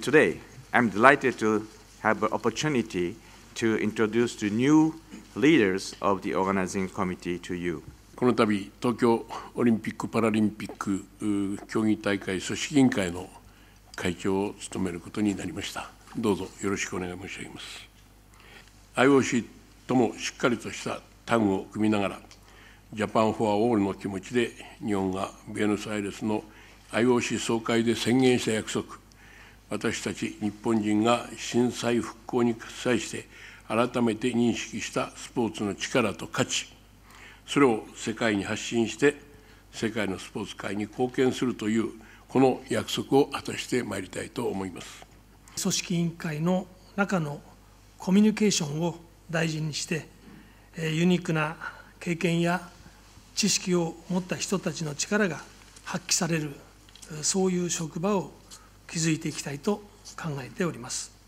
Today, I'm delighted to have an opportunity to introduce the new leaders of the organizing committee to you. この度、東京オリンピック・パラリンピック競技大会組織委員会の会長を務めることになりました。どうぞよろしくお願い申し上げます。IOC ともしっかりとしたタグを組みながら、ジャパン・フォア・オールの気持ちで、日本がベノスアイレスの IOC 総会で宣言した約束、私たち日本人が震災復興に際して改めて認識したスポーツの力と価値それを世界に発信して世界のスポーツ界に貢献するというこの約束を果たしてまいりたいと思います組織委員会の中のコミュニケーションを大事にしてユニークな経験や知識を持った人たちの力が発揮されるそういう職場を築いていきたいと考えております。